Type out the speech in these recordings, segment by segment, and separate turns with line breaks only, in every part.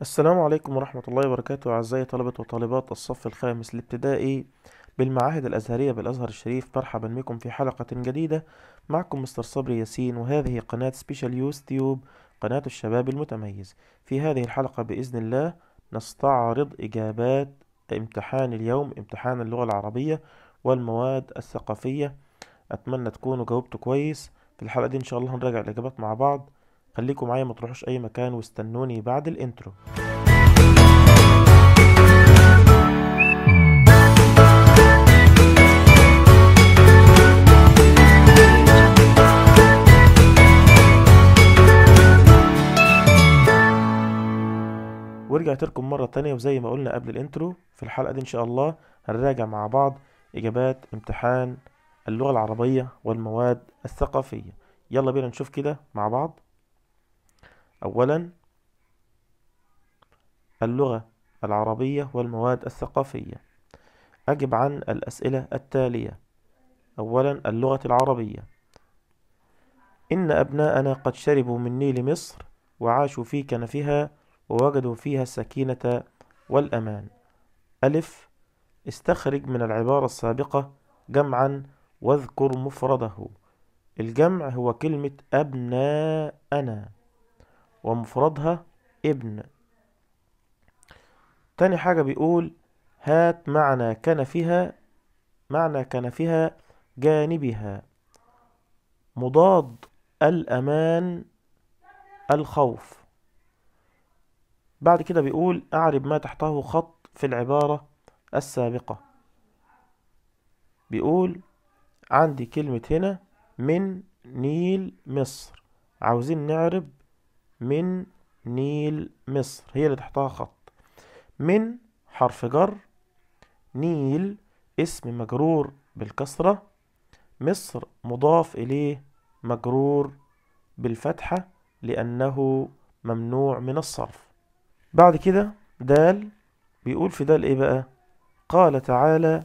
السلام عليكم ورحمة الله وبركاته أعزائي طلبة وطالبات الصف الخامس الابتدائي بالمعاهد الأزهرية بالأزهر الشريف مرحبا بكم في حلقة جديدة معكم مستر صبري ياسين وهذه قناة سبيشال يوز تيوب قناة الشباب المتميز في هذه الحلقة بإذن الله نستعرض إجابات امتحان اليوم امتحان اللغة العربية والمواد الثقافية أتمنى تكونوا جاوبتوا كويس في الحلقة دي إن شاء الله هنراجع الإجابات مع بعض خليكم معايا ما تروحوش اي مكان واستنوني بعد الانترو ورجعت لكم مرة تانية وزي ما قلنا قبل الانترو في الحلقة دي ان شاء الله هنراجع مع بعض اجابات امتحان اللغة العربية والمواد الثقافية يلا بينا نشوف كده مع بعض أولا اللغة العربية والمواد الثقافية أجب عن الأسئلة التالية أولا اللغة العربية إن أبناءنا قد شربوا من نيل مصر وعاشوا في كنفها ووجدوا فيها السكينة والأمان ألف استخرج من العبارة السابقة جمعا واذكر مفرده الجمع هو كلمة أبناءنا ومفردها ابن تاني حاجة بيقول هات معنى كنفها معنى كنفها جانبها مضاد الأمان الخوف بعد كده بيقول أعرب ما تحته خط في العبارة السابقة بيقول عندي كلمة هنا من نيل مصر عاوزين نعرب من نيل مصر هي اللي تحتها خط من حرف جر نيل اسم مجرور بالكسرة مصر مضاف إليه مجرور بالفتحة لأنه ممنوع من الصرف بعد كده دال بيقول في دال إيه بقى قال تعالى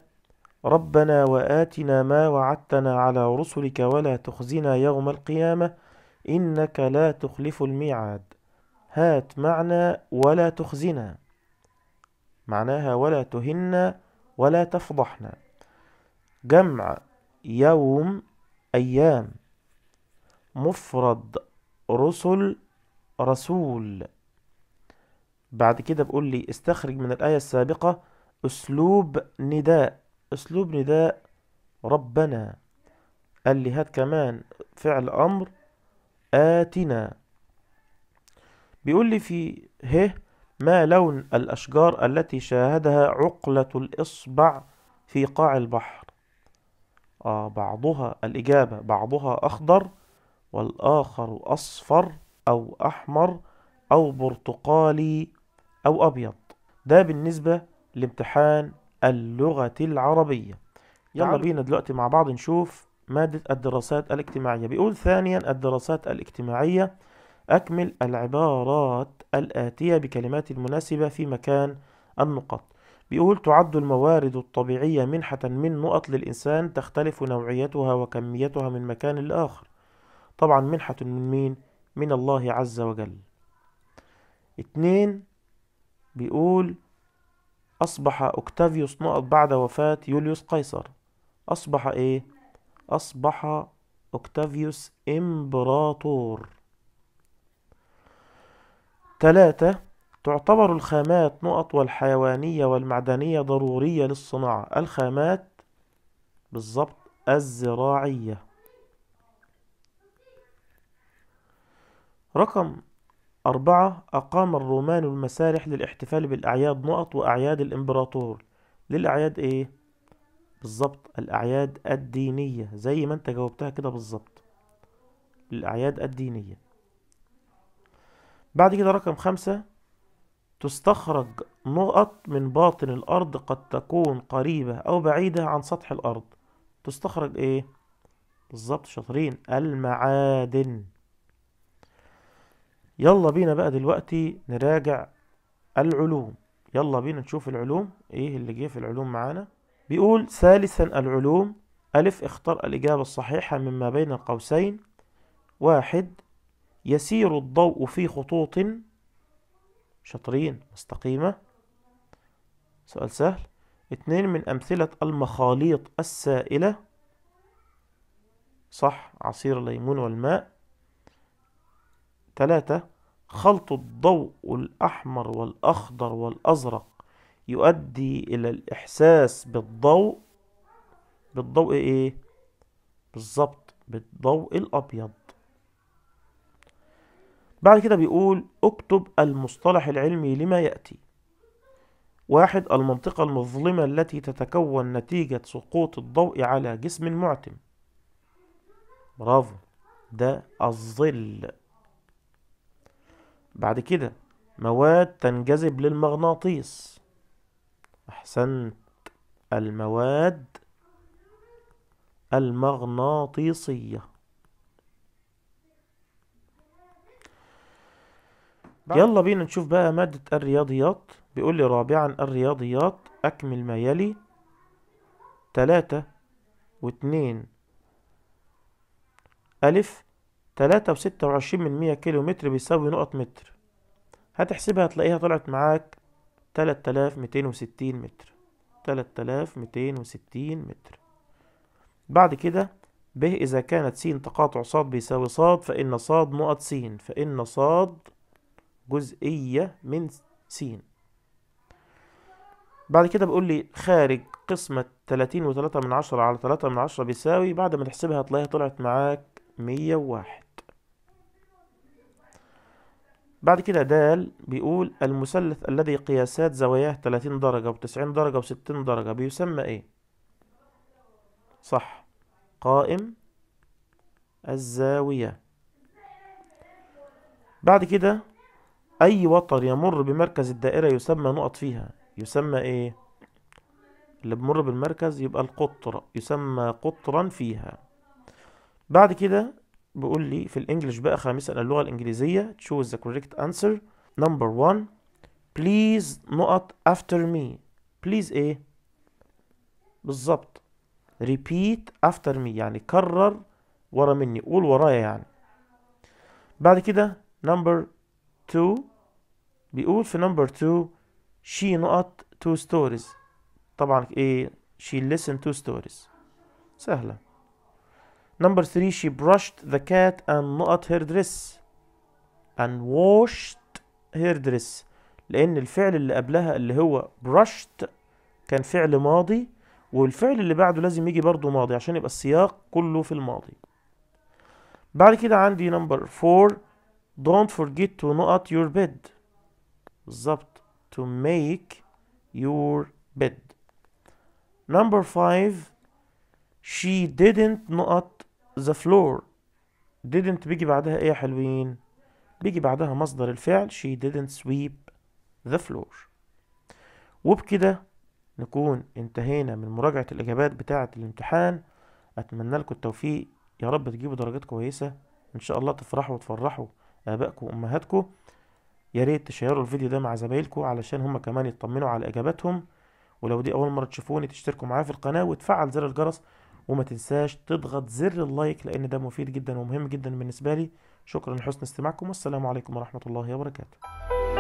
ربنا وآتنا ما وعدتنا على رسلك ولا تخزنا يوم القيامة إنك لا تخلف الميعاد هات معنا ولا تخزنا معناها ولا تهنا ولا تفضحنا جمع يوم أيام مفرد رسل رسول بعد كده بقول لي استخرج من الآية السابقة أسلوب نداء أسلوب نداء ربنا قال لي هات كمان فعل أمر آتنا بيقول لي في ه ما لون الأشجار التي شاهدها عقلة الإصبع في قاع البحر آه بعضها الإجابة بعضها أخضر والآخر أصفر أو أحمر أو برتقالي أو أبيض ده بالنسبة لامتحان اللغة العربية يلا بينا دلوقتي مع بعض نشوف مادة الدراسات الاجتماعية بيقول ثانيا الدراسات الاجتماعية أكمل العبارات الآتية بكلمات المناسبة في مكان النقط بيقول تعد الموارد الطبيعية منحة من نقط للإنسان تختلف نوعيتها وكميتها من مكان لآخر طبعا منحة من مين؟ من الله عز وجل اتنين بيقول أصبح أكتافيوس نقط بعد وفاة يوليوس قيصر أصبح إيه؟ أصبح أوكتافيوس إمبراطور ثلاثة تعتبر الخامات نقط والحيوانية والمعدنية ضرورية للصناعة الخامات بالضبط الزراعية رقم أربعة أقام الرومان المسارح للاحتفال بالأعياد نقط وأعياد الإمبراطور للأعياد إيه؟ بالظبط الأعياد الدينية زي ما أنت جاوبتها كده بالظبط الأعياد الدينية بعد كده رقم خمسة تستخرج نقط من باطن الأرض قد تكون قريبة أو بعيدة عن سطح الأرض تستخرج إيه؟ بالظبط شاطرين المعادن يلا بينا بقى دلوقتي نراجع العلوم يلا بينا نشوف العلوم ايه اللي جه في العلوم معانا بيقول ثالثا العلوم ألف اختر الإجابة الصحيحة مما بين القوسين واحد يسير الضوء في خطوط شطرين مستقيمة سؤال سهل اتنين من أمثلة المخاليط السائلة صح عصير الليمون والماء تلاتة خلط الضوء الأحمر والأخضر والأزرق يؤدي إلى الإحساس بالضوء بالضوء إيه؟ بالظبط بالضوء الأبيض بعد كده بيقول اكتب المصطلح العلمي لما يأتي واحد المنطقة المظلمة التي تتكون نتيجة سقوط الضوء على جسم معتم برافو ده الظل بعد كده مواد تنجذب للمغناطيس أحسنت المواد المغناطيسية يلا بينا نشوف بقى مادة الرياضيات بيقول لي رابعا الرياضيات أكمل ما يلي تلاتة واتنين ألف تلاتة وستة وعشرين من مية كيلو متر بيساوي نقط متر هتحسبها هتلاقيها طلعت معاك 3260 متر 3260 متر بعد كده ب إذا كانت س تقاطع ص بيساوي ص فإن ص نقط س فإن ص جزئية من س بعد كده بيقول لي خارج قسمة 30 وتلاتة من عشرة على تلاتة من عشرة بيساوي بعد ما تحسبها هتلاقيها طلعت معاك مية وواحد بعد كده دال بيقول المثلث الذي قياسات زواياه 30 درجة و90 درجة و60 درجة بيسمى ايه صح قائم الزاوية بعد كده أي وتر يمر بمركز الدائرة يسمى نقط فيها يسمى ايه اللي بمر بالمركز يبقى القطر يسمى قطرا فيها بعد كده بيقول لي في الانجليش بقى خامسا اللغه الانجليزيه choose the correct answer number one please نقط after me please ايه بالظبط repeat after me يعني كرر ورا مني قول ورايا يعني بعد كده number two بيقول في number two she نقط two stories طبعا ايه she listen to stories سهله Number three, she brushed the cat and not her dress and washed her dress لأن الفعل اللي قبلها اللي هو brushed كان فعل ماضي والفعل اللي بعده لازم يجي برضه ماضي عشان يبقى السياق كله في الماضي بعد كده عندي number four, don't forget to not your bed بالظبط to make your bed number five, she didn't not the floor didn't بيجي بعدها ايه يا حلوين بيجي بعدها مصدر الفعل she didn't sweep the floor وبكده نكون انتهينا من مراجعة الإجابات بتاعة الامتحان أتمنى لكم التوفيق يا رب تجيبوا درجات كويسة إن شاء الله تفرحوا وتفرحوا آبائكم وأمهاتكم يا ريت تشيروا الفيديو ده مع زمايلكم علشان هما كمان يطمنوا على إجاباتهم ولو دي أول مرة تشوفوني تشتركوا معايا في القناة وتفعل زر الجرس وما تنساش تضغط زر اللايك لان ده مفيد جدا ومهم جدا بالنسبه لي شكرا لحسن استماعكم والسلام عليكم ورحمه الله وبركاته